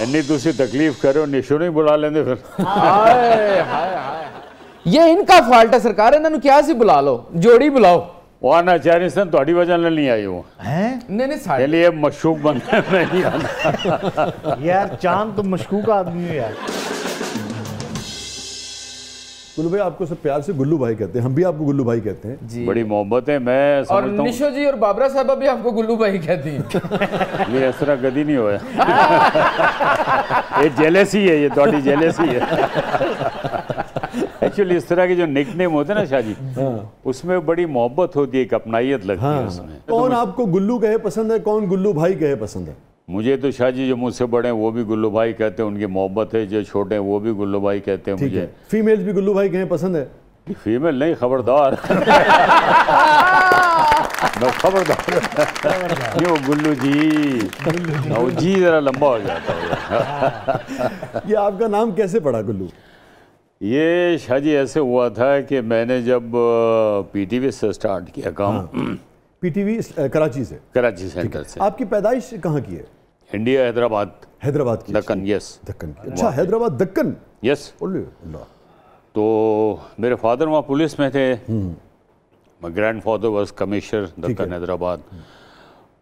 ਇੰਨੀ ਤੁਸੀਂ ਤਕਲੀਫ ਕਰੋ ਨਿਸ਼ੂ ਨੂੰ ਹੀ ਬੁਲਾ ਲੈਂਦੇ ਫਿਰ ਹਾਏ ਹਾਏ ਹਾਏ ਇਹ ਇਨਕਾ ਫਾਲਟ ਹੈ ਸਰਕਾਰ ਇਹਨਾਂ ਨੂੰ ਕਿਹਾ ਸੀ ਬੁਲਾ ਲਓ ਜੋੜੀ ਬੁਲਾਓ ਉਹ ਆਣਾ ਚਾਹ ਰਹੇ ਸਨ ਤੁਹਾਡੀ ਵਜ੍ਹਾ ਨਾਲ ਨਹੀਂ ਆਏ ਹੋ ਹੈ ਨਹੀਂ नहीं ਸਾਡੇ ਲਈ ਮਸ਼ਕੂਕ ਬੰਦਾ ਨਹੀਂ ਆਣਾ ਯਾਰ ਚਾਂਦ ਤੂੰ ਮਸ਼ਕੂਕ ਆਦਮੀ ਹੋ ਯਾਰ गुल्लू भाई आपको सब प्यार से गुल्लू भाई कहते हैं हम भी आपको गुल्लू भाई कहते हैं जी बड़ी मोहब्बत है मैं और निशो जी और बाबरा साहब भी आपको गुल्लू भाई कहते हैं ये ऐसा गदी नहीं हुआ ये जेलेसी है ये थोड़ी जेलेसी है एक्चुअली इस तरह के जो निक नेम होते हैं ना शाह जी हाँ। उसमें बड़ी मोहब्बत होती है एक अपनाइत लगती हाँ। है उसमें कौन तो आपको गुल्लू कहे पसंद है कौन गुल्लू भाई कहे पसंद है मुझे तो शाह जी जो मुझसे बड़े हैं वो भी गुल्लू भाई कहते हैं उनकी मोहब्बत है जो छोटे हैं वो भी गुल्लू भाई कहते हैं मुझे है। भी गुल्लू भाई कहें पसंद है फीमेल नहीं खबरदार खबरदार नहीं वो गुल्लू जी वो जी जरा लंबा हो जाता है ये आपका नाम कैसे पड़ा गुल्लू ये शाह जी ऐसे हुआ था कि मैंने जब पीटीवी से स्टार्ट किया काम हाँ। पीटीवी कराची से कराची सेंटर से आपकी पैदाइश कहाँ की है इंडिया हैदराबाद हैदराबाद की दक्कन यस दक्कन अच्छा हैदराबाद दक्कन यस तो मेरे फादर वहाँ पुलिस में थे my grandfather was commissioner Deccan Hyderabad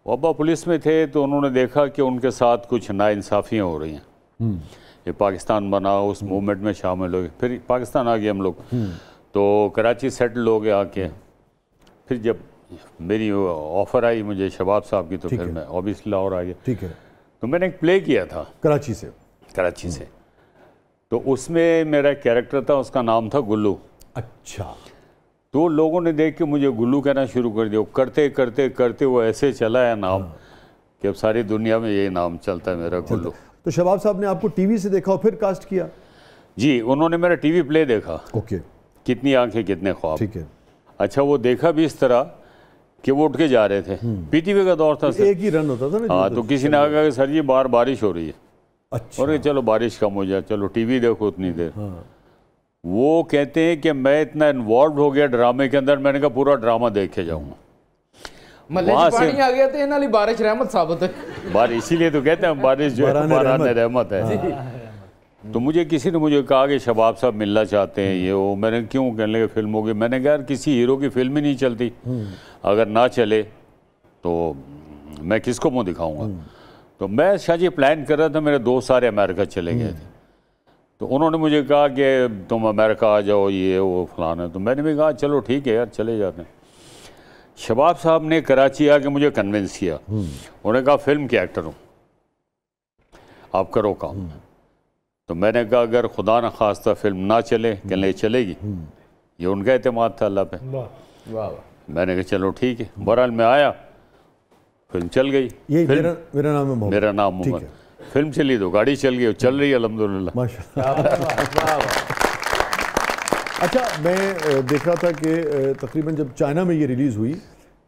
वो पुलिस में थे तो उन्होंने देखा कि उनके साथ कुछ नाइंसाफ़ियाँ हो रही हैं हम्म। ये पाकिस्तान बना उस मूवमेंट हम्म। में शामिल हो गए फिर पाकिस्तान आ गए हम लोग हम्म। तो कराची सेटल हो गए आके फिर जब मेरी ऑफ़र आई मुझे शबाब साहब की तो फिर मैं ऑबियसली लाहौर आ गया ठीक है तो मैंने एक प्ले किया था कराची से कराची से तो उसमें मेरा कैरेक्टर था उसका नाम था गुल्लू अच्छा तो लोगों ने देख के मुझे गुल्लू कहना शुरू कर दिया करते करते करते वो ऐसे चला है नाम कि अब सारी दुनिया में यही नाम चलता है मेरा गुल्लू तो शबाब साहब ने आपको टीवी से देखा और फिर कास्ट किया जी उन्होंने मेरा टीवी प्ले देखा ओके कितनी आंखें कितने ख्वाब ठीक है अच्छा वो देखा भी इस तरह कि वो उठ के जा रहे थे हम्म। पीटीवी का दौर था एक ही रन होता था ना हाँ तो, तो किसी ने आ गया कि सर जी बाहर बारिश हो रही है अच्छा और चलो बारिश कम हो जाए चलो टीवी देखो उतनी देर हाँ। वो कहते हैं कि मैं इतना इन्वॉल्व हो गया ड्रामे के अंदर मैंने कहा पूरा ड्रामा देख के जाऊंगा वहां आ गया था तो बारिश रहमत साबित है बारिश इसीलिए तो कहते हैं बारिश जो है तो रहमत है हाँ। तो मुझे किसी ने मुझे कहा कि शबाब साहब मिलना चाहते हैं ये वो मैंने क्यों कहने लगे फिल्म होगी मैंने कहा यार किसी हीरो की फिल्म ही नहीं चलती अगर ना चले तो मैं किसको मुँह दिखाऊंगा तो मैं शायद ये प्लान कर रहा था मेरे दोस्त सारे अमेरिका चले गए थे तो उन्होंने मुझे कहा कि तुम अमेरिका आ जाओ ये वो फलाना तो मैंने भी कहा चलो ठीक है यार चले जाते हैं शबाब साहब ने कराची आके मुझे कन्विंस किया हम्म। उन्होंने कहा फिल्म के एक्टर हूँ आप करो काम तो मैंने कहा अगर खुदा न खास्ता फिल्म ना चले कहने चलेगी हम्म। ये उनका अहतमाद था अल्लाह पे मैंने कहा चलो ठीक है बहरहाल मैं आया फिल्म चल गई मेरा, नाम है मेरा नाम मोहम्मद फिल्म चली तो गाड़ी चल गई चल रही है अलहमद अच्छा मैं देख रहा था कि तकरीबन जब चाइना में ये रिलीज़ हुई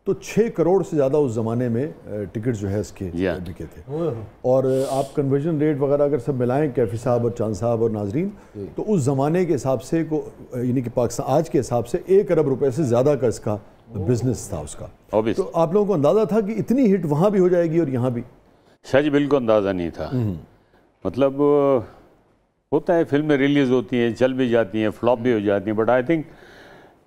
तो छः करोड़ से ज़्यादा उस ज़माने में टिकट जो है इसके बिके थे और आप कन्वर्जन रेट वगैरह अगर सब मिलाएं कैफी साहब और चांद साहब और नाजरीन तो उस ज़माने के हिसाब से को यानी कि पाकिस्तान आज के हिसाब से एक अरब रुपए से ज़्यादा का इसका बिजनेस था उसका तो आप लोगों को अंदाज़ा था कि इतनी हिट वहाँ भी हो जाएगी और यहाँ भी शाह जी बिल्कुल अंदाज़ा नहीं था हम्म। मतलब होता है फिल्में रिलीज़ होती हैं चल भी जाती हैं फ्लॉप भी हो जाती हैं but I think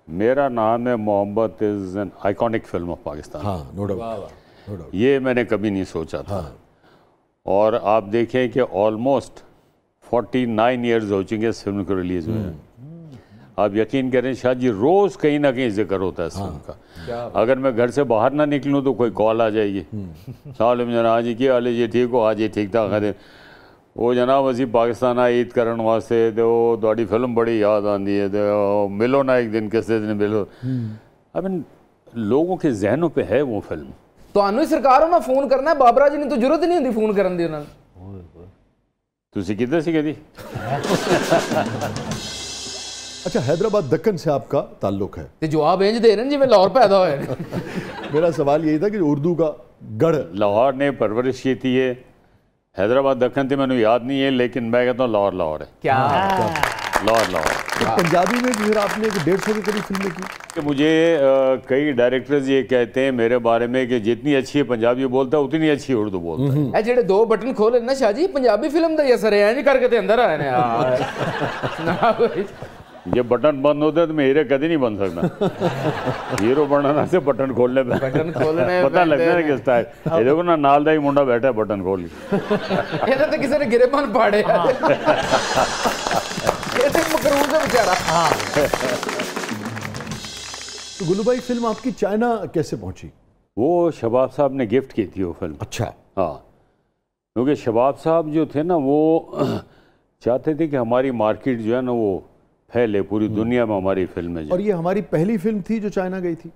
Mera Naam Hai Mohammad is an iconic film of Pakistan हाँ नो ये मैंने कभी नहीं सोचा था हाँ. और आप देखें कि ऑलमोस्ट 49 नाइन ईयर्स हो चुके इस फिल्म को रिलीज़ हुए हम्म. आप यकीन करें शाह जी रोज़ कहीं ना कहीं जिक्र होता है इस फिल्म हाँ. का अगर मैं घर से बाहर ना निकलूँ तो कोई कॉल आ जाएगी हम्म. साल जनाब आज ये ठीक हो आज हाँ ये ठीक था खैर ਉਹ ਜਨਾਬ ਅਸੀਂ ਪਾਕਿਸਤਾਨ ਆਏ ਈਦ ਕਰਨ ਵਾਸਤੇ ਤੇ ਉਹ ਤੁਹਾਡੀ ਫਿਲਮ ਬੜੀ ਯਾਦ ਆਂਦੀ ਹੈ ਤੇ ਮਿਲੋ ਨਾ ਇੱਕ ਦਿਨ ਕਿਸੇ ਦਿਨ ਮਿਲੋ आई मीन ਲੋਗੋ ਕੇ ਜ਼ਹਿਨੋਂ ਪੇ ਹੈ ਉਹ ਫਿਲਮ ਤੁਹਾਨੂੰ ਹੀ ਸਰਕਾਰ ਉਹਨਾਂ ਫੋਨ ਕਰਨਾ ਬਾਬਰਾ ਜੀ ਨੂੰ ਤਾਂ ਜ਼ਰੂਰਤ ਨਹੀਂ ਹੁੰਦੀ ਫੋਨ ਕਰਨ ਦੀ ਉਹਨਾਂ ਨੂੰ ਤੁਸੀਂ ਕਿੱਧਰ ਸੀਗੇ ਜੀ अच्छा हैदराबाद दक्कन से आपका ताल्लुक है तो जवाब इंज दे रहे जिमें लाहौर पैदा हुए मेरा सवाल यही था कि उर्दू का गढ़ लाहौर ने परवरिश की थी है हैदराबाद दखन थी मैं याद नहीं है लेकिन मैं कहता हूँ लाहौर लाहौर है क्या हाँ, लाहौर लाहौर तो पंजाबी में फिर आपने एक डेढ़ सौ के करीब फिल्में की मुझे आ, कई डायरेक्टर्स ये कहते हैं मेरे बारे में कि जितनी अच्छी है पंजाबी बोलता है उतनी अच्छी उर्दू बोलता है हम्म। दो बटन खोले ना शाह जी पंजाबी फिल्म का ਹੀ ਅਸਰ ਹੈ ਇੰਜ ਕਰਕੇ ਤੇ ये बटन बंद होते तो मैं हीरो कभी नहीं बन सकता हीरो बनना से बटन खोलने पे बटन खोलने पता लगता है किस टाइप ये देखो ना नाल दाई मुंडा बैठा है बटन खोल ये तो, तो किसी ने गिरेपन पाड़े हाँ। ये तो मकरूज है बेचारा हाँ तो गुल्लू भाई फिल्म आपकी चाइना कैसे पहुंची वो शबाब साहब ने गिफ्ट की थी वो फिल्म अच्छा हाँ क्योंकि शबाब साहब जो थे ना वो चाहते थे कि हमारी मार्केट जो है ना वो फैले पूरी हम्म। दुनिया में हमारी फिल्में और ये हमारी पहली फिल्म थी जो चाइना गई थी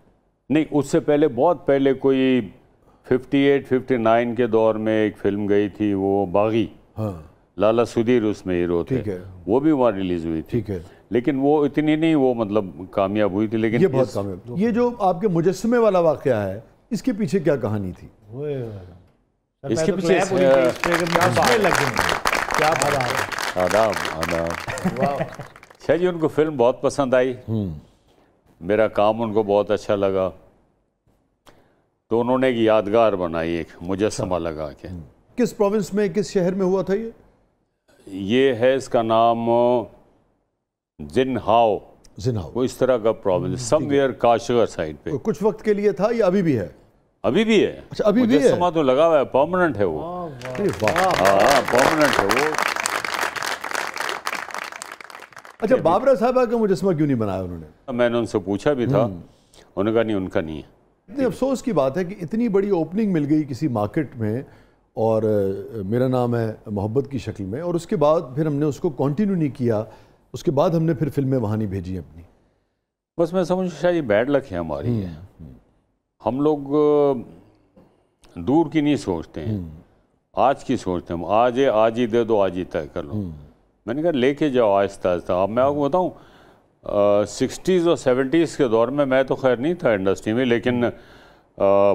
नहीं उससे पहले बहुत पहले कोई 58, 59 के दौर में एक फिल्म गई थी वो बागी हाँ। लाला सुधीर उसमें हीरो थे है। वो भी वहाँ रिलीज हुई थी है लेकिन वो इतनी नहीं वो मतलब कामयाब हुई थी लेकिन ये बहुत इस... कामयाब तो ये जो आपके मुजस्मे वाला वाक़ है इसके पीछे क्या कहानी थी इसके तो पीछे आदाब आदाब अच्छा जी उनको फिल्म बहुत पसंद आई हम्म। मेरा काम उनको बहुत अच्छा लगा तो उन्होंने एक यादगार बनाई एक मुजस्मा अच्छा। लगा के हम्म। किस प्रोविंस में किस शहर में हुआ था ये ये है इसका नाम जिनहाओ जिनहाओ वो इस तरह का province hmm, somewhere Kashgar side पे कुछ वक्त के लिए था या अभी भी है अभी भी है अच्छा अभी भी है तो लगा हुआ है परमानेंट है वो परमानेंट हाँ, है वो अच्छा बाबरा साहबा का मुजस्मा क्यों नहीं बनाया उन्होंने मैंने उनसे पूछा भी था हम्म। उन्होंने कहा नहीं उनका नहीं है इतने अफसोस की बात है कि इतनी बड़ी ओपनिंग मिल गई किसी मार्केट में और मेरा नाम है मोहब्बत की शक्ल में और उसके बाद फिर हमने उसको कंटिन्यू नहीं किया उसके बाद हमने फिर फिल्में वहाँ नहीं भेजी अपनी बस मैं समझ शायद बैड लक है हमारी है हम्म, हम्म। हम लोग दूर की नहीं सोचते हैं आज की सोचते हैं आज आज ही दे दो आज ही तय कर लो मैंने कहा लेके जाओ आहिस्ता आहिस्ता अब मैं आपको बताऊँ सिक्सटीज़ और सेवेंटीज़ के दौर में मैं तो खैर नहीं था इंडस्ट्री में लेकिन आ,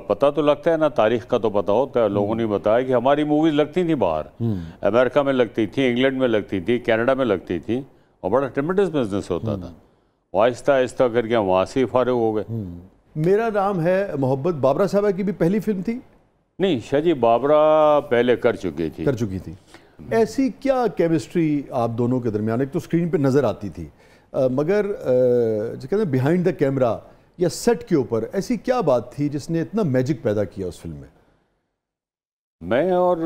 पता तो लगता है ना तारीख का तो पता होता है लोगों ने बताया कि हमारी मूवीज़ लगती थी बाहर हम्म। अमेरिका में लगती थी इंग्लैंड में लगती थी कनाडा में लगती थी और बड़ा ट्रिमेंडस बिजनेस होता हम्म। था आहिस्ता आहिस्ता करके हम वहाँ से ही फारग हो गए हम्म। मेरा नाम है मोहब्बत बाबरा साहबा की भी पहली फिल्म थी नहीं शाहजी बाबरा पहले कर चुकी थी कर चुकी थी ऐसी क्या केमिस्ट्री आप दोनों के दरमियान एक तो स्क्रीन पे नज़र आती थी आ, मगर जो कहते हैं बिहाइंड द कैमरा या सेट के ऊपर ऐसी क्या बात थी जिसने इतना मैजिक पैदा किया उस फिल्म में मैं और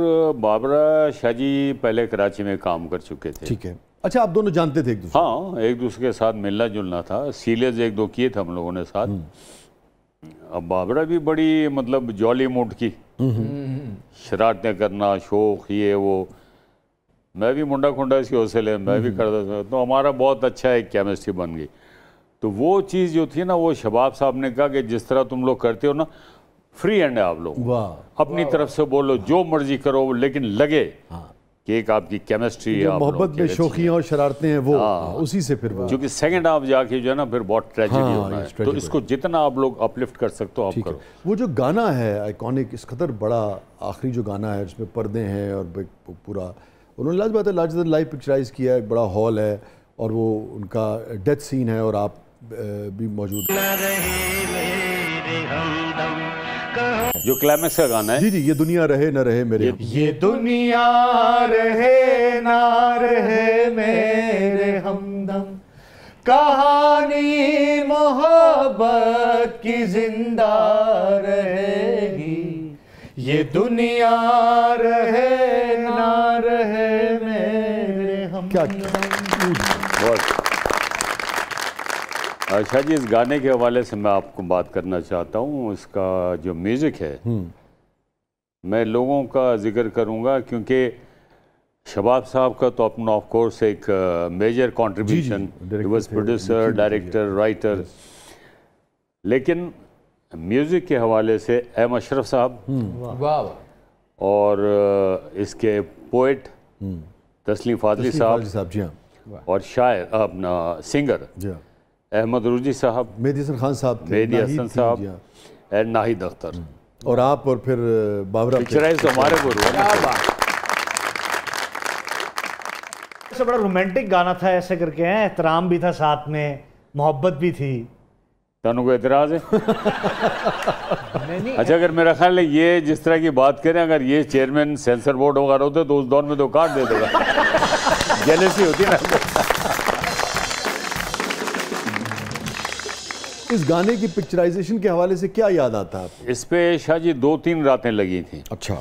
बाबरा शाहजी पहले कराची में काम कर चुके थे ठीक है अच्छा आप दोनों जानते थे एक दूसरे हाँ एक दूसरे के साथ मिलना जुलना था सीरियस एक दो किए थे हम लोगों ने साथ हम्म। अब बाबरा भी बड़ी मतलब जॉली मूड की हम्म। हम्म, शरारतें करना शौक ये वो मैं भी मुंडा खुंडा इसके हौसले मैं भी करता हम्म। था तो हमारा बहुत अच्छा एक केमिस्ट्री बन गई तो वो चीज़ जो थी ना वो शबाब साहब ने कहा कि जिस तरह तुम लोग करते हो ना फ्री एंड है आप लोग अपनी वाँ, तरफ से बोलो जो मर्जी करो लेकिन लगे हाँ। कि एक आपकी केमिस्ट्री है मोहब्बत में शौकियाँ और शरारतें हैं वो हाँ। उसी से फिर क्योंकि सेकंड हाफ जाके जो है ना फिर बहुत ट्रेजिडी हाँ, होना है तो इसको जितना आप लोग अपलिफ्ट कर सकते हो आप करो वो जो गाना है आइकॉनिक इस कदर बड़ा आखिरी जो गाना है उसमें पर्दे हैं और पूरा उन्होंने लाज बात है लार्ज लाइव पिक्चराइज किया है बड़ा हॉल है और वो उनका डेथ सीन है और आप भी मौजूद जो क्लाइमैक्स का गाना है जी जी ये दुनिया रहे ना रहे मेरे ये, ये दुनिया रहे ना रहे मेरे हमदम कहानी मोहब्बत की जिंदा रहेगी ये दुनिया रहे क्या अच्छा जी इस गाने के हवाले से मैं आपको बात करना चाहता हूँ इसका जो म्यूज़िक है हम्म। मैं लोगों का जिक्र करूँगा क्योंकि शबाब साहब का तो अपना ऑफ कोर्स एक major contribution producer director writer लेकिन म्यूज़िक के हवाले से एम अशरफ साहब हम्म। और इसके पोइट तस्लीम फाजली साहब हाँ। हाँ। साहब जी हाँ और शायर अपना सिंगर अहमद रुजी साहब मेदी हसन खान साहब मेदी हसन साहब एंड नाहिद अख्तर हम्म। और आप और फिर बाबरा तो हमारे गुरु बड़ा रोमांटिक गाना था ऐसे करके हैं एहतराम भी था साथ में मोहब्बत भी थी तानों तो को एतराज़ है अच्छा अगर मेरा ख्याल है ये जिस तरह की बात करें अगर ये चेयरमैन सेंसर बोर्ड वगैरह होते तो उस दौर में तो काट दे देगा जेलसी होती ना इस गाने की पिक्चराइजेशन के हवाले से क्या याद आता है इस पे शाह जी दो तीन रातें लगी थी अच्छा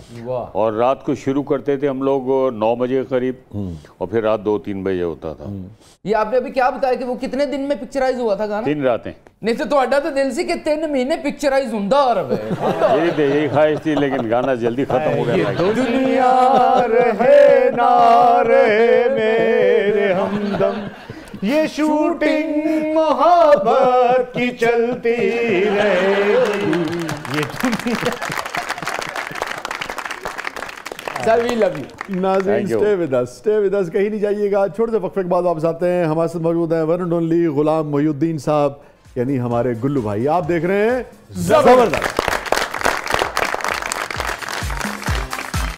और रात को शुरू करते थे हम लोग नौ बजे करीब हम्म। और फिर रात दो तीन बजे होता था हम्म। ये आपने अभी क्या बताया कि वो कितने दिन में पिक्चराइज हुआ था गाना तीन रातें नहीं तो अड्डा तो दिल ਸੀ ਕਿ तीन महीने पिक्चराइज हूं ਔਰ ਇਹ ਤੇ ਇਹ ਖਾਇਸ਼ ਸੀ ਲੇਕਿਨ ਗਾਣਾ ਜਲਦੀ ਖਤਮ ਹੋ ਗਿਆ ਦੁਨੀਆ ਰਹੇ ਨਾ ਰਹੇ ये शूटिंग मोहब्बत की चलती रहेगी कहीं नहीं जाइएगा छोटे से वक्फे के बाद वापस आते हैं हमारे साथ मौजूद हैं one and only Ghulam Mohiuddin साहब यानी हमारे गुल्लू भाई आप देख रहे हैं जबरदस्त